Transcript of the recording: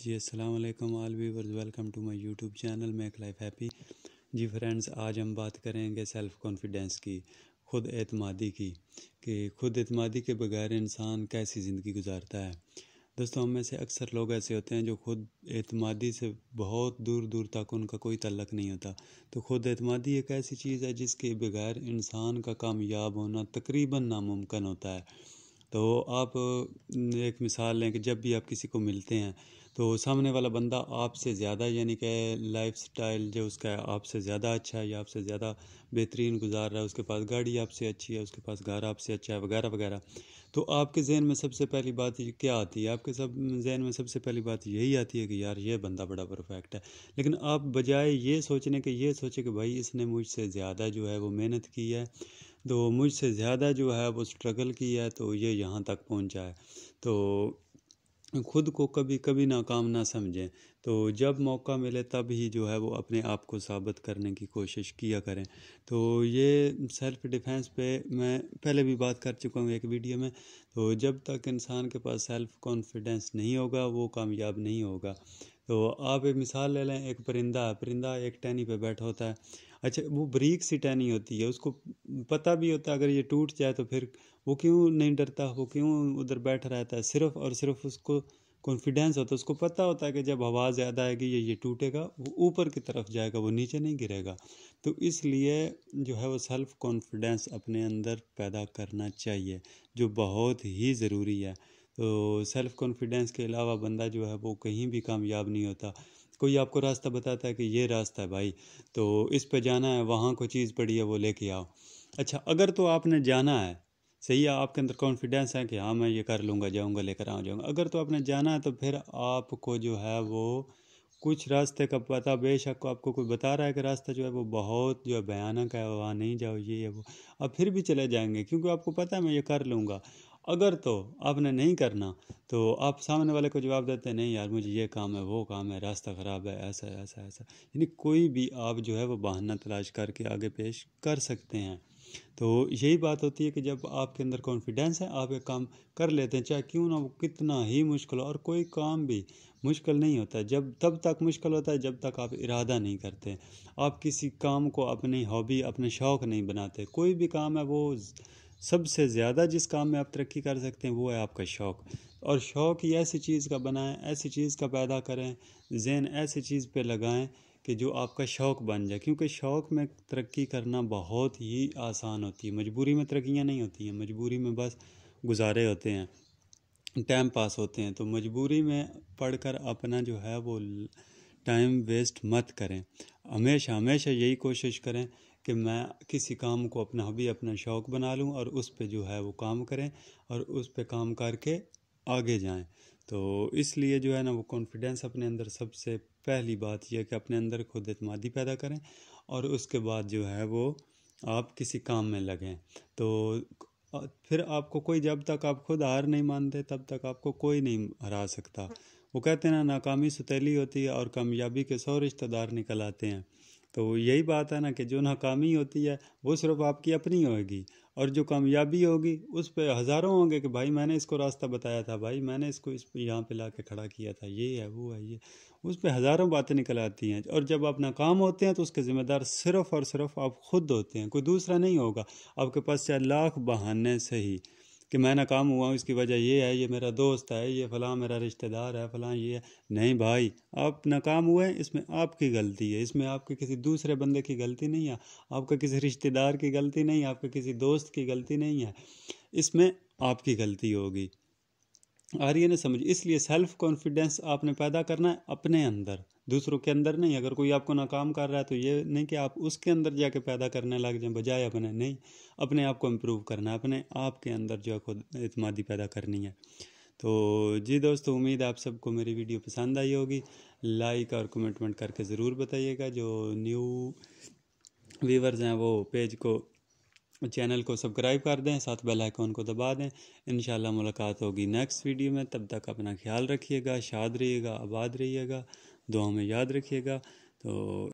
जी अस्सलाम वालेकुम all viewers welcome to my YouTube channel make life happy जी friends आज हम बात करेंगे सेल्फ़ कॉन्फिडेंस की खुद एतमादी की कि खुद एतमादी के बगैर इंसान कैसी ज़िंदगी गुजारता है दोस्तों हम में से अक्सर लोग ऐसे होते हैं जो खुद एतमादी से बहुत दूर दूर तक उनका कोई तल्लक नहीं होता तो खुद एतमादी एक ऐसी चीज़ है जिसके बगैर इंसान का कामयाब होना तकरीबन नामुमकिन होता है तो आप एक मिसाल लें कि जब भी आप किसी को मिलते हैं तो सामने वाला बंदा आपसे ज़्यादा यानी कि लाइफ स्टाइल जो उसका है आपसे ज़्यादा अच्छा है या आपसे ज़्यादा बेहतरीन गुजार रहा है उसके पास गाड़ी आपसे अच्छी है उसके पास घर आपसे अच्छा है वगैरह वगैरह तो आपके जहन में सबसे पहली बात क्या आती है आपके सब जहन में सबसे पहली बात यही आती है कि यार ये बंदा बड़ा परफेक्ट है लेकिन आप बजाय ये सोचने के ये सोचे कि भाई इसने मुझसे ज़्यादा जो है वो मेहनत की है तो मुझसे ज़्यादा जो है वो स्ट्रगल किया है तो ये यहाँ तक पहुँचा है तो खुद को कभी कभी नाकाम ना समझें तो जब मौका मिले तब ही जो है वो अपने आप को साबित करने की कोशिश किया करें तो ये सेल्फ डिफेंस पे मैं पहले भी बात कर चुका हूँ एक वीडियो में तो जब तक इंसान के पास सेल्फ कॉन्फिडेंस नहीं होगा वो कामयाब नहीं होगा तो आप एक मिसाल ले लें एक परिंदा परिंदा एक टहनी पे बैठा होता है अच्छा वो ब्रीक सी टहनी होती है उसको पता भी होता है अगर ये टूट जाए तो फिर वो क्यों नहीं डरता वो क्यों उधर बैठ रहता है सिर्फ और सिर्फ उसको कॉन्फिडेंस होता है उसको पता होता है कि जब हवा ज़्यादा आएगी ये ये टूटेगा वो ऊपर की तरफ जाएगा वो नीचे नहीं गिरेगा तो इसलिए जो है वो सेल्फ कॉन्फिडेंस अपने अंदर पैदा करना चाहिए जो बहुत ही ज़रूरी है तो सेल्फ़ कॉन्फिडेंस के अलावा बंदा जो है वो कहीं भी कामयाब नहीं होता कोई आपको रास्ता बताता है कि ये रास्ता है भाई तो इस पे जाना है वहाँ कोई चीज़ पड़ी है वो लेके आओ अच्छा अगर तो आपने जाना है सही है आपके अंदर कॉन्फिडेंस है कि हाँ मैं ये कर लूँगा जाऊँगा लेकर आ जाऊँगा अगर तो आपने जाना है तो फिर आपको जो है वो कुछ रास्ते का पता बेशक आपको कोई बता रहा है कि रास्ता जो है वो बहुत जो है भयानक है वहाँ नहीं जाओ ये है वो अब फिर भी चले जाएंगे क्योंकि आपको पता है मैं ये कर लूँगा अगर तो आपने नहीं करना तो आप सामने वाले को जवाब देते नहीं यार मुझे ये काम है वो काम है रास्ता ख़राब है ऐसा ऐसा ऐसा यानी कोई भी आप जो है वो बहाना तलाश करके आगे पेश कर सकते हैं तो यही बात होती है कि जब आपके अंदर कॉन्फिडेंस है आप एक काम कर लेते हैं चाहे क्यों ना वो कितना ही मुश्किल हो और कोई काम भी मुश्किल नहीं होता जब तब तक मुश्किल होता है जब तक आप इरादा नहीं करते आप किसी काम को अपनी हॉबी अपने शौक़ नहीं बनाते कोई भी काम है वो सबसे ज़्यादा जिस काम में आप तरक्की कर सकते हैं वो है आपका शौक़ और शौक़ ही ऐसी चीज़ का बनाएं ऐसी चीज़ का पैदा करें जेन ऐसी चीज़ पे लगाएं कि जो आपका शौक़ बन जाए क्योंकि शौक़ में तरक्की करना बहुत ही आसान होती है मजबूरी में तरक्याँ नहीं होती हैं मजबूरी में बस गुजारे होते हैं टाइम पास होते हैं तो मजबूरी में पढ़कर अपना जो है वो टाइम वेस्ट मत करें हमेशा हमेशा यही कोशिश करें कि मैं किसी काम को अपना हबी अपना शौक़ बना लूँ और उस पर जो है वो काम करें और उस पर काम करके आगे जाएं तो इसलिए जो है ना वो कॉन्फिडेंस अपने अंदर सबसे पहली बात यह कि अपने अंदर खुद अतमादी पैदा करें और उसके बाद जो है वो आप किसी काम में लगें तो फिर आपको कोई जब तक आप खुद हार नहीं मानते तब तक आपको कोई नहीं हरा सकता वो कहते हैं ना नाकामी सुतीली होती है और कामयाबी के सौ रिश्तेदार निकल आते हैं तो यही बात है ना कि जो नाकामी होती है वो सिर्फ आपकी अपनी होगी और जो कामयाबी होगी उस पर हज़ारों होंगे कि भाई मैंने इसको रास्ता बताया था भाई मैंने इसको इस यहाँ पे ला के खड़ा किया था ये है वो है ये उस पर हज़ारों बातें निकल आती हैं और जब आप नाकाम होते हैं तो उसके ज़िम्मेदार सिर्फ़ और सिर्फ आप खुद होते हैं कोई दूसरा नहीं होगा आपके पास चाहे लाख बहाने सही कि मैं नाकाम हुआ हूँ इसकी वजह ये है ये मेरा दोस्त है ये फ़लाँ मेरा रिश्तेदार है फ़लाँ ये है नहीं भाई आप नाकाम हुए हैं इसमें आपकी गलती है इसमें आपके किसी दूसरे बंदे की गलती नहीं है आपका किसी रिश्तेदार की गलती नहीं है आपके किसी दोस्त की गलती नहीं है इसमें आपकी गलती होगी आर्य ने समझ इसलिए सेल्फ कॉन्फिडेंस आपने पैदा करना है अपने अंदर दूसरों के अंदर नहीं अगर कोई आपको नाकाम कर रहा है तो ये नहीं कि आप उसके अंदर जाके पैदा करने लग जाएं बजाय अपने नहीं अपने आप को इम्प्रूव करना है अपने आप के अंदर जो है खुद इतमादी पैदा करनी है तो जी दोस्तों उम्मीद आप सबको मेरी वीडियो पसंद आई होगी लाइक और कमेंटमेंट करके ज़रूर बताइएगा जो न्यू व्यूवर्स हैं वो पेज को चैनल को सब्सक्राइब कर दें साथ बेल आइकॉन को दबा दें इन मुलाकात होगी नेक्स्ट वीडियो में तब तक अपना ख्याल रखिएगा शाद रहिएगा आबाद रहिएगा दुआ में याद रखिएगा तो